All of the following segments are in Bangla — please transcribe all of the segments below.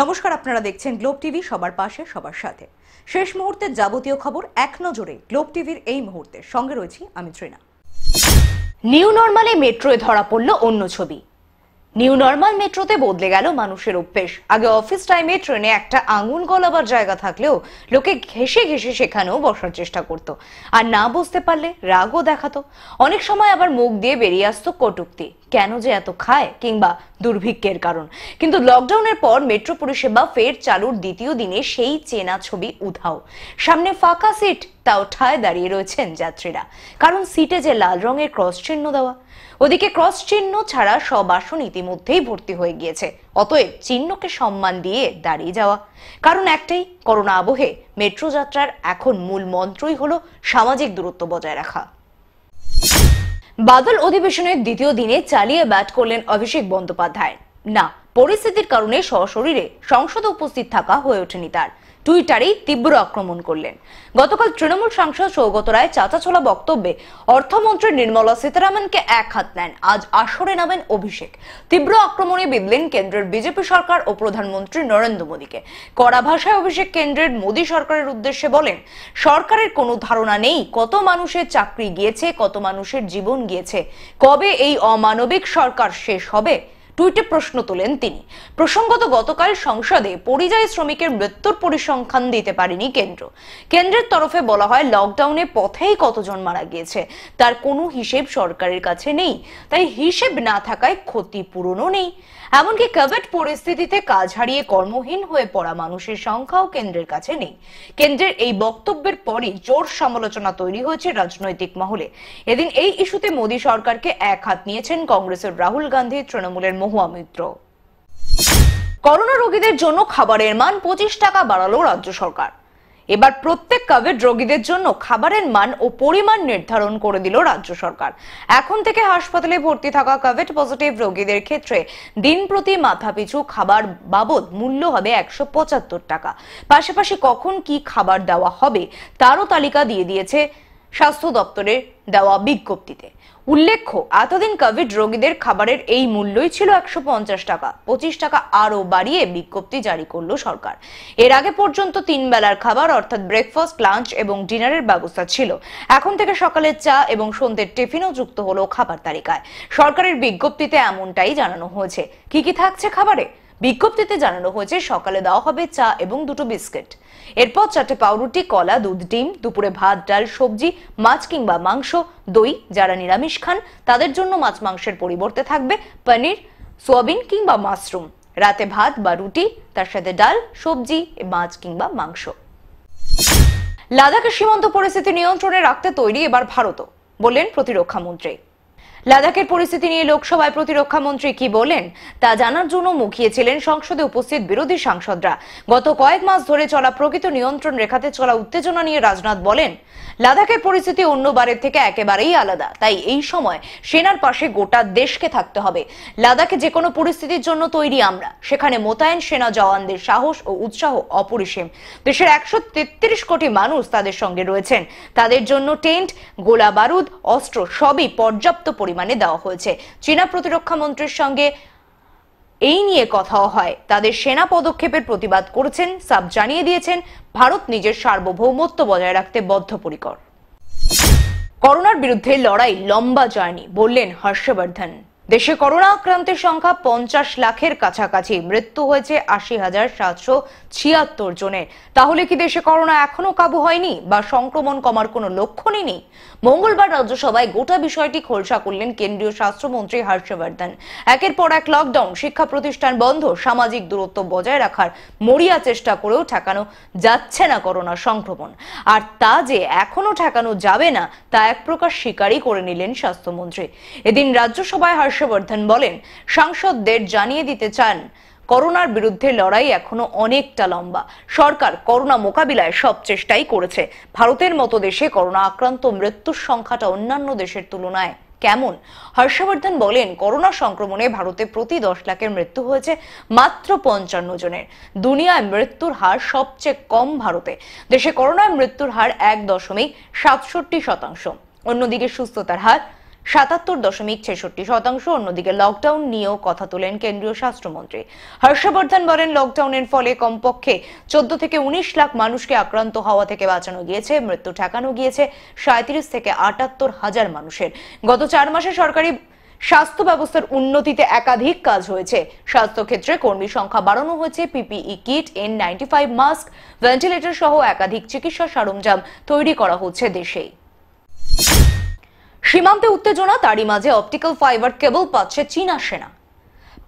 নমস্কার আপনারা দেখছেন গ্লোব টিভি সবার পাশে সবার সাথে শেষ মুহূর্তের যাবতীয় খবর এক নজরে গ্লোব টিভির এই মুহূর্তে সঙ্গে রয়েছি আমি ত্রিনা নিউ নর্মালে মেট্রোয় ধরা পড়ল অন্য ছবি নিউ নর্মাল মেট্রোতে বদলে গেল মানুষের অভ্যেস আগে অফিস টাইমে ট্রেনে একটা আঙুল গলাবার জায়গা থাকলেও লোকে ঘেসে ঘেসে সেখানেও বসার চেষ্টা করত আর না বুঝতে পারলে রাগও দেখাতো অনেক সময় আবার মুখ দিয়ে বেরিয়ে আসতো কটুক্তি কেন যে এত খায় কিংবা দুর্ভিক্ষের কারণ কিন্তু লকডাউনের পর মেট্রো পরিষেবা ফের চালুর দ্বিতীয় দিনে সেই চেনা ছবি উধাও সামনে ফাঁকা সিট তাও ঠায় দাঁড়িয়ে রয়েছেন যাত্রীরা কারণ সিটে যে লাল রঙের ক্রস চিহ্ন দেওয়া ওদিকে ক্রস চিহ্ন ছাড়া সব আসন ইতিমধ্যেই ভর্তি হয়ে গিয়েছে অতএব চিহ্নকে সম্মান দিয়ে দাঁড়িয়ে যাওয়া কারণ একটাই করোনা আবহে মেট্রো যাত্রার এখন মূল মন্ত্রই হলো সামাজিক দূরত্ব বজায় রাখা বাদল অধিবেশনের দ্বিতীয় দিনে চালিয়ে ব্যাট করলেন অভিষেক বন্দ্যোপাধ্যায় না পরিস্থিতির কারণে সশরীরে সংসদে উপস্থিত থাকা হয়ে ওঠেনি তার টুইটারেই তীব্র আক্রমণ করলেন গতকাল তৃণমূল সাংসদ সৌগত রায় চাচাছোলা বক্তব্যে অর্থমন্ত্রী নির্মলা সীতারামনকে এক হাত নেন আজ আসরে নামেন অভিষেক তীব্র আক্রমণে বিদলেন কেন্দ্রের বিজেপি সরকার ও প্রধানমন্ত্রী নরেন্দ্র মোদীকে কড়া ভাষায় অভিষেক কেন্দ্রের মোদী সরকারের উদ্দেশ্যে বলেন সরকারের কোনো ধারণা নেই কত মানুষের চাকরি গিয়েছে কত মানুষের জীবন গিয়েছে কবে এই অমানবিক সরকার শেষ হবে টুইটে প্রশ্ন তোলেন তিনি প্রসঙ্গত গতকাল সংসদে পরিযায়ী শ্রমিকের মৃত্যুর পরিসংখ্যান দিতে পারেনি কেন্দ্র কেন্দ্রের তরফে বলা হয় লকডাউনে পথেই কতজন মারা গিয়েছে তার কোনো হিসেব সরকারের কাছে নেই তাই হিসেব না থাকায় ক্ষতিপূরণও নেই এমনকি কোভিড পরিস্থিতিতে কাজ হারিয়ে কর্মহীন হয়ে পড়া মানুষের সংখ্যাও কেন্দ্রের কাছে নেই কেন্দ্রের এই বক্তব্যের পরই জোর সমালোচনা তৈরি হয়েছে রাজনৈতিক মহলে এদিন এই ইস্যুতে মোদী সরকারকে এক হাত নিয়েছেন কংগ্রেসের রাহুল গান্ধী তৃণমূলের মহুয়া মিত্র করোনা রোগীদের জন্য খাবারের মান পঁচিশ টাকা বাড়ালো রাজ্য সরকার এবার প্রত্যেক কোভিড রোগীদের জন্য খাবারের মান ও পরিমাণ নির্ধারণ করে দিল রাজ্য সরকার এখন থেকে হাসপাতালে ভর্তি থাকা কোভিড পজিটিভ রোগীদের ক্ষেত্রে দিন প্রতি মাথাপিছু খাবার বাবদ মূল্য হবে একশো টাকা পাশাপাশি কখন কি খাবার দেওয়া হবে তারও তালিকা দিয়ে দিয়েছে স্বাস্থ্য দপ্তরের দেওয়া বিজ্ঞপ্তিতে উল্লেখ্য এতদিন কোভিড রোগীদের খাবারের এই মূল্যই ছিল একশো পঞ্চাশ টাকা পঁচিশ টাকা আরও বাড়িয়ে বিজ্ঞপ্তি জারি করল সরকার এর আগে পর্যন্ত তিন বেলার খাবার অর্থাৎ ব্রেকফাস্ট লাঞ্চ এবং ডিনারের ব্যবস্থা ছিল এখন থেকে সকালের চা এবং সন্ধ্যের টিফিনও যুক্ত হলো খাবার তালিকায় সরকারের বিজ্ঞপ্তিতে এমনটাই জানানো হয়েছে কি কি থাকছে খাবারে বিজ্ঞপ্তিতে জানানো হয়েছে সকালে দেওয়া হবে চা এবং দুটো বিস্কিট এরপর চারটে পাউরুটি কলা দুধ ডিম দুপুরে ভাত ডাল সবজি মাছ কিংবা মাংস দই যারা নিরামিষ খান তাদের জন্য মাছ মাংসের পরিবর্তে থাকবে পনির সোয়াবিন কিংবা মাশরুম রাতে ভাত বা রুটি তার সাথে ডাল সবজি মাছ কিংবা মাংস লাদাখের সীমান্ত পরিস্থিতি নিয়ন্ত্রণে রাখতে তৈরি এবার ভারতও বললেন প্রতিরক্ষামন্ত্রী লাদাখের পরিস্থিতি নিয়ে লোকসভায় প্রতিরক্ষা মন্ত্রী কি বলেন তা জানার জন্য মুখিয়েছিলেন সংসদে উপস্থিত বিরোধী সাংসদরা গত কয়েক মাস ধরে চলা প্রকৃত নিয়ন্ত্রণ রেখাতে চলা উত্তেজনা নিয়ে রাজনাথ বলেন লাদাখের পরিস্থিতি অন্যবারের থেকে একেবারেই আলাদা তাই এই সময় সেনার পাশে গোটা দেশকে থাকতে হবে লাদাখে যে কোনো পরিস্থিতির জন্য তৈরি আমরা সেখানে মোতায়েন সেনা জওয়ানদের সাহস ও উৎসাহ অপরিসীম দেশের একশো কোটি মানুষ তাদের সঙ্গে রয়েছেন তাদের জন্য টেন্ট গোলা বারুদ অস্ত্র সবই পর্যাপ্ত পরিমাণ পরিমাণে দেওয়া হয়েছে চীনা প্রতিরক্ষা মন্ত্রীর সঙ্গে এই নিয়ে কথাও হয় তাদের সেনা পদক্ষেপের প্রতিবাদ করেছেন সাব জানিয়ে দিয়েছেন ভারত নিজের সার্বভৌমত্ব বজায় রাখতে বদ্ধপরিকর করোনার বিরুদ্ধে লড়াই লম্বা জার্নি বললেন হর্ষবর্ধন দেশে করোনা আক্রান্তের সংখ্যা পঞ্চাশ লাখের কাছাকাছি মৃত্যু হয়েছে আশি হাজার সাতশো ছিয়াত্তর জনের তাহলে কি দেশে করোনা এখনো কাবু হয়নি বা সংক্রমণ কমার কোনো লক্ষণই নেই মঙ্গলবার রাজ্যসভায় গোটা বিষয়টি খোলসা করলেন কেন্দ্রীয় স্বাস্থ্যমন্ত্রী হর্ষবর্ধন একের পর এক লকডাউন শিক্ষা প্রতিষ্ঠান বন্ধ সামাজিক দূরত্ব বজায় রাখার মরিয়া চেষ্টা করেও ঠেকানো যাচ্ছে না করোনা সংক্রমণ আর তা যে এখনো ঠেকানো যাবে না তা এক প্রকার স্বীকারই করে নিলেন স্বাস্থ্যমন্ত্রী এদিন রাজ্যসভায় হর্ষ হর্ষবর্ধন বলেন সাংসদদের জানিয়ে দিতে চান করোনার বিরুদ্ধে লড়াই এখনো অনেকটা লম্বা সরকার করোনা মোকাবিলায় সব চেষ্টাই করেছে ভারতের মতো দেশে করোনা আক্রান্ত মৃত্যুর সংখ্যাটা অন্যান্য দেশের তুলনায় কেমন হর্ষবর্ধন বলেন করোনা সংক্রমণে ভারতে প্রতি দশ লাখের মৃত্যু হয়েছে মাত্র পঞ্চান্ন জনের দুনিয়ায় মৃত্যুর হার সবচেয়ে কম ভারতে দেশে করোনায় মৃত্যুর হার এক দশমিক সাতষট্টি শতাংশ অন্যদিকে সুস্থতার হার সাতাত্তর দশমিক ছেষট্টি শতাংশ অন্যদিকে লকডাউন নিয়েও কথা তোলেন কেন্দ্রীয় স্বাস্থ্যমন্ত্রী হর্ষবর্ধন বলেন লকডাউনের ফলে কমপক্ষে চোদ্দ থেকে উনিশ লাখ মানুষকে আক্রান্ত হওয়া থেকে বাঁচানো গিয়েছে মৃত্যু ঠেকানো গিয়েছে সাঁত্রিশ থেকে আটাত্তর হাজার মানুষের গত চার মাসে সরকারি স্বাস্থ্য ব্যবস্থার উন্নতিতে একাধিক কাজ হয়েছে স্বাস্থ্যক্ষেত্রে কর্মী সংখ্যা বাড়ানো হয়েছে PPE kit N ninety five mask ventilator সহ একাধিক চিকিৎসা সরঞ্জাম তৈরি করা হচ্ছে দেশেই সীমান্তে উত্তেজনা তারই মাঝে অপটিক্যাল ফাইবার কেবল পাচ্ছে চীনা সেনা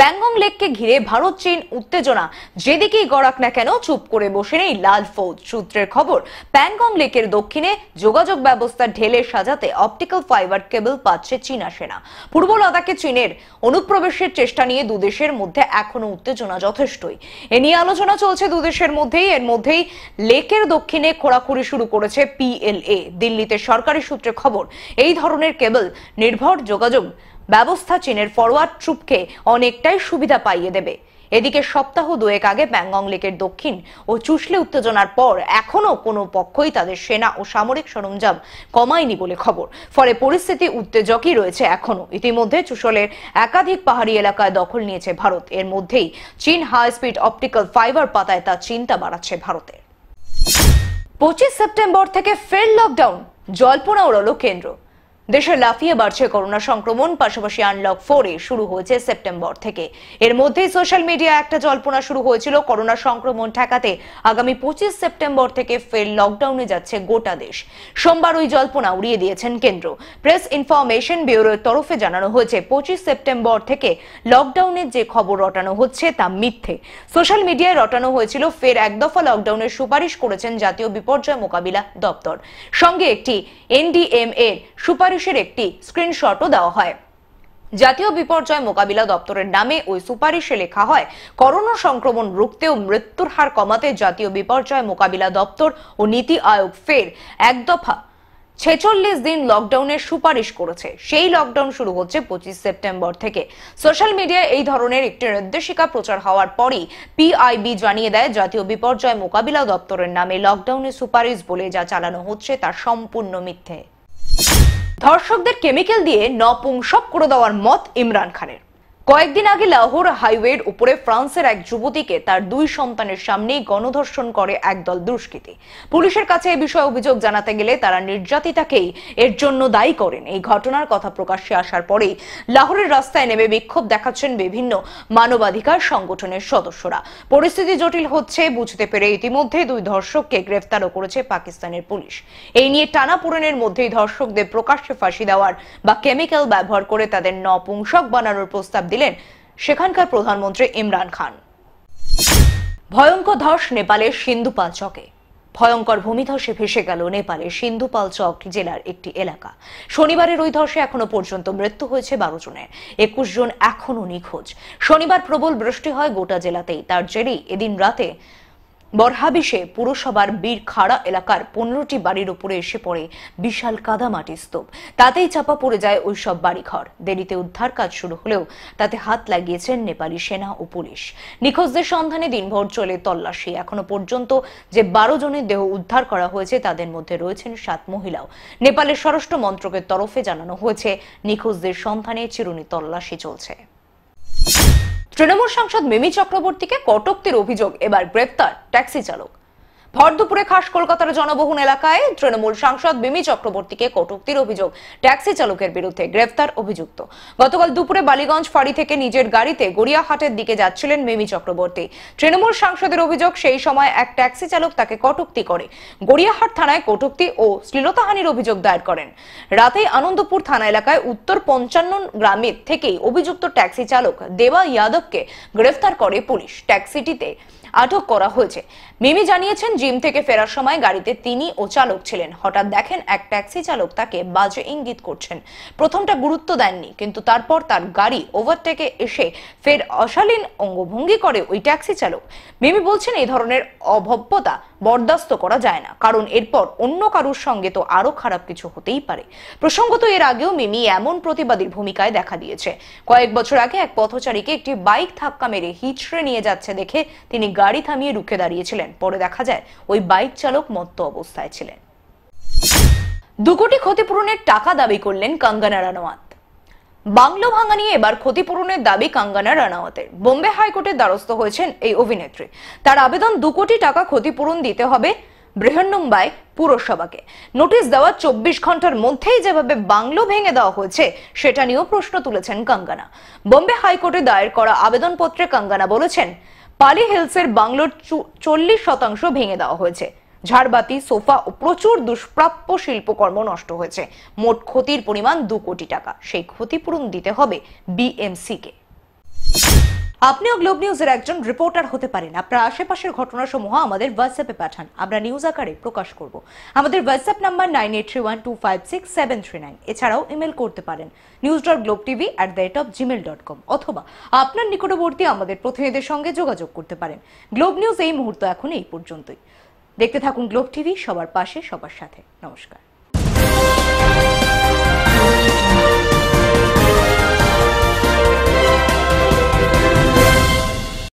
প্যাংগং লেককে ঘিরে ভারত চীন উত্তেজনা যেদিকেই গড়াক না কেন চুপ করে বসে নেই লাল ফৌজ সূত্রের খবর প্যাংগং লেকের দক্ষিণে যোগাযোগ ব্যবস্থা ঢেলে সাজাতে অপটিক্যাল ফাইবার কেবল পাচ্ছে চীনা সেনা পূর্ব লাদাখে চীনের অনুপ্রবেশের চেষ্টা নিয়ে দুদেশের মধ্যে এখনো উত্তেজনা যথেষ্টই এ নিয়ে আলোচনা চলছে দুদেশের মধ্যেই এর মধ্যেই লেকের দক্ষিণে খোঁড়াখুড়ি শুরু করেছে পিএলএ দিল্লিতে সরকারি সূত্রে খবর এই ধরনের কেবল নির্ভর যোগাযোগ ব্যবস্থা চীনের ফরওয়ার্ড ট্রুপকে অনেকটাই সুবিধা পাইয়ে দেবে এদিকে সপ্তাহ দুয়েক আগে প্যাংগং লেকের দক্ষিণ ও চুষলে উত্তেজনার পর এখনও কোনো পক্ষই তাদের সেনা ও সামরিক সরঞ্জাম কমায়নি বলে খবর ফলে পরিস্থিতি উত্তেজকই রয়েছে এখনও ইতিমধ্যে চুষলের একাধিক পাহাড়ি এলাকায় দখল নিয়েছে ভারত এর মধ্যেই চীন হাই স্পিড অপটিক্যাল ফাইবার পাতায় তা চিন্তা বাড়াচ্ছে ভারতের পঁচিশ সেপ্টেম্বর থেকে ফের লকডাউন জল্পনা ওড়ালো কেন্দ্র দেশে লাফিয়ে বাড়ছে করোনা সংক্রমণ পাশাপাশি আনলক ফোরে শুরু হয়েছে সেপ্টেম্বর থেকে এর মধ্যেই সোশ্যাল মিডিয়া একটা জল্পনা শুরু হয়েছিল করোনা সংক্রমণ ঠেকাতে আগামী পঁচিশ সেপ্টেম্বর থেকে ফের লকডাউনে যাচ্ছে গোটা দেশ সোমবার ওই জল্পনা উড়িয়ে দিয়েছেন কেন্দ্র প্রেস ইনফরমেশন ব্যুরোর তরফে জানানো হয়েছে পঁচিশ সেপ্টেম্বর থেকে লকডাউনের যে খবর রটানো হচ্ছে তা মিথ্যে সোশ্যাল মিডিয়ায় রটানো হয়েছিল ফের এক দফা লকডাউনের সুপারিশ করেছেন জাতীয় বিপর্যয় মোকাবিলা দপ্তর সঙ্গে একটি এনডিএমএর সুপারিশ সুপারিশের একটি স্ক্রিনশটও দেওয়া হয় জাতীয় বিপর্যয় মোকাবিলা দপ্তরের নামে ওই সুপারিশে লেখা হয় করোনা সংক্রমণ রুখতে ও মৃত্যুর হার কমাতে জাতীয় বিপর্যয় মোকাবিলা দপ্তর ও নীতি আয়োগ ফের এক দফা ছেচল্লিশ দিন লকডাউনের সুপারিশ করেছে সেই লকডাউন শুরু হচ্ছে পঁচিশ সেপ্টেম্বর থেকে সোশ্যাল মিডিয়ায় এই ধরনের একটি নির্দেশিকা প্রচার হওয়ার পরই পিআইবি জানিয়ে দেয় জাতীয় বিপর্যয় মোকাবিলা দপ্তরের নামে লকডাউনের সুপারিশ বলে যা চালানো হচ্ছে তা সম্পূর্ণ মিথ্যে ধর্ষকদের কেমিক্যাল দিয়ে নপুংসক করে দেওয়ার মত ইমরান খানের কয়েকদিন আগে লাহোর হাইওয়ের উপরে ফ্রান্সের এক যুবতীকে তার দুই সন্তানের সামনেই গণধর্ষণ করে একদল দুষ্কৃতী পুলিশের কাছে এ বিষয়ে অভিযোগ জানাতে গেলে তারা নির্যাতিতাকেই এর জন্য দায়ী করেন এই ঘটনার কথা প্রকাশ্যে আসার পরেই লাহোরের রাস্তায় নেমে বিক্ষোভ দেখাচ্ছেন বিভিন্ন মানবাধিকার সংগঠনের সদস্যরা পরিস্থিতি জটিল হচ্ছে বুঝতে পেরে ইতিমধ্যে দুই ধর্ষককে গ্রেফতারও করেছে পাকিস্তানের পুলিশ এই নিয়ে টানাপোড়েনের মধ্যেই ধর্ষকদের প্রকাশ্যে ফাঁসি দেওয়ার বা কেমিক্যাল ব্যবহার করে তাদের নপুংসক বানানোর প্রস্তাব দিল এলেন সেখানকার প্রধানমন্ত্রী ইমরান খান ভয়ঙ্কর ধস নেপালের সিন্ধুপাল চকে ভয়ঙ্কর ভূমিধসে ভেসে গেল নেপালের সিন্ধুপাল চক জেলার একটি এলাকা শনিবারের ওই ধসে এখনো পর্যন্ত মৃত্যু হয়েছে বারো জনের একুশ জন এখনও নিখোঁজ শনিবার প্রবল বৃষ্টি হয় গোটা জেলাতেই তার জেরেই এদিন রাতে বরহাবিশে পুরসভার খাড়া এলাকার পনেরোটি বাড়ির উপরে এসে পড়ে বিশাল কাদামাটির স্তূপ তাতেই চাপা পড়ে যায় ওইসব বাড়িঘর দেরিতে উদ্ধার কাজ শুরু হলেও তাতে হাত লাগিয়েছেন নেপালি সেনা ও পুলিশ নিখোঁজদের সন্ধানে দিনভর চলে তল্লাশি এখনো পর্যন্ত যে বারো জনের দেহ উদ্ধার করা হয়েছে তাদের মধ্যে রয়েছেন সাত মহিলাও নেপালের স্বরাষ্ট্র মন্ত্রকের তরফে জানানো হয়েছে নিখোঁজদের সন্ধানে চিরুনি তল্লাশি চলছে তৃণমূল সাংসদ মিমি চক্রবর্তীকে কটকতির অভিযোগ এবার গ্রেপ্তার ট্যাক্সি চালক ভর দুপুরে খাস কলকাতার জনবহুল এলাকায় তৃণমূল সাংসদ বিমি চক্রবর্তীকে কটুক্তির অভিযোগ ট্যাক্সি চালকের বিরুদ্ধে গ্রেফতার অভিযুক্ত গতকাল দুপুরে বালিগঞ্জ ফাঁড়ি থেকে নিজের গাড়িতে গড়িয়াহাটের দিকে যাচ্ছিলেন মিমি চক্রবর্তী তৃণমূল সাংসদের অভিযোগ সেই সময় এক ট্যাক্সি চালক তাকে কটুক্তি করে গড়িয়াহাট থানায় কটুক্তি ও শ্লীলতাহানির অভিযোগ দায়ের করেন রাতেই আনন্দপুর থানা এলাকায় উত্তর পঞ্চান্ন গ্রামের থেকেই অভিযুক্ত ট্যাক্সি চালক দেবা যাদবকে গ্রেফতার করে পুলিশ ট্যাক্সিটিতে আটক করা হয়েছে মিমি জানিয়েছেন জিম থেকে ফেরার সময় গাড়িতে তিনি ও চালক ছিলেন হঠাৎ দেখেন এক ট্যাক্সি চালক তাকে বাজে ইঙ্গিত করছেন প্রথমটা গুরুত্ব দেননি কিন্তু তারপর তার গাড়ি ওভারটেকে এসে ফের অশালীন অঙ্গভঙ্গি করে ওই ট্যাক্সি চালক মিমি বলছেন এই ধরনের অভব্যতা বরদাস্ত করা যায় না কারণ এরপর অন্য কারুর সঙ্গে তো আরো খারাপ কিছু হতেই পারে প্রসঙ্গত এর আগেও মিমি এমন প্রতিবাদীর ভূমিকায় দেখা দিয়েছে কয়েক বছর আগে এক পথচারীকে একটি বাইক ধাক্কা মেরে হিচড়ে নিয়ে যাচ্ছে দেখে তিনি গাড়ি থামিয়ে রুখে দাঁড়িয়েছিলেন পরে দেখা যায় ওই বাইক চালক মত্ত অবস্থায় ছিলেন দু কোটি ক্ষতিপূরণের টাকা দাবি করলেন কাঙ্গানা রানাওয়াত বাংলো ভাঙা নিয়ে এবার ক্ষতিপূরণের দাবি কাঙ্গানা রানাওয়াতের বোম্বে হাইকোর্টের দ্বারস্থ হয়েছেন এই অভিনেত্রী তার আবেদন দু কোটি টাকা ক্ষতিপূরণ দিতে হবে বৃহন্মুম্বাই পুরসভাকে নোটিশ দেওয়ার চব্বিশ ঘন্টার মধ্যেই যেভাবে বাংলো ভেঙে দেওয়া হয়েছে সেটা নিয়েও প্রশ্ন তুলেছেন কাঙ্গানা বোম্বে হাইকোর্টে দায়ের করা আবেদনপত্রে কাঙ্গানা বলেছেন পালি হিলসের বাংলোর চল্লিশ শতাংশ ভেঙে দেওয়া হয়েছে ঝাড়বাতি সোফা ও প্রচুর দুষ্প্রাপ্য শিল্পকর্ম নষ্ট হয়েছে মোট ক্ষতির পরিমাণ দু কোটি টাকা সেই ক্ষতিপূরণ দিতে হবে বিএমসিকে আপনিও গ্লোব নিউজের একজন রিপোর্টার হতে পারেন আপনার আশেপাশের ঘটনাসমূহ আমাদের হোয়াটসঅ্যাপে পাঠান আমরা নিউজ আকারে প্রকাশ করব আমাদের WhatsApp number nine eight three one two five six seven three nine এছাড়াও ইমেল করতে পারেন news dot globe TV at the rate of Gmail dot com অথবা আপনার নিকটবর্তী আমাদের প্রতিনিধিদের সঙ্গে যোগাযোগ করতে পারেন গ্লোব নিউজ এই মুহূর্ত এখন এই পর্যন্তই দেখতে থাকুন গ্লোব টিভি সবার পাশে সবার সাথে নমস্কার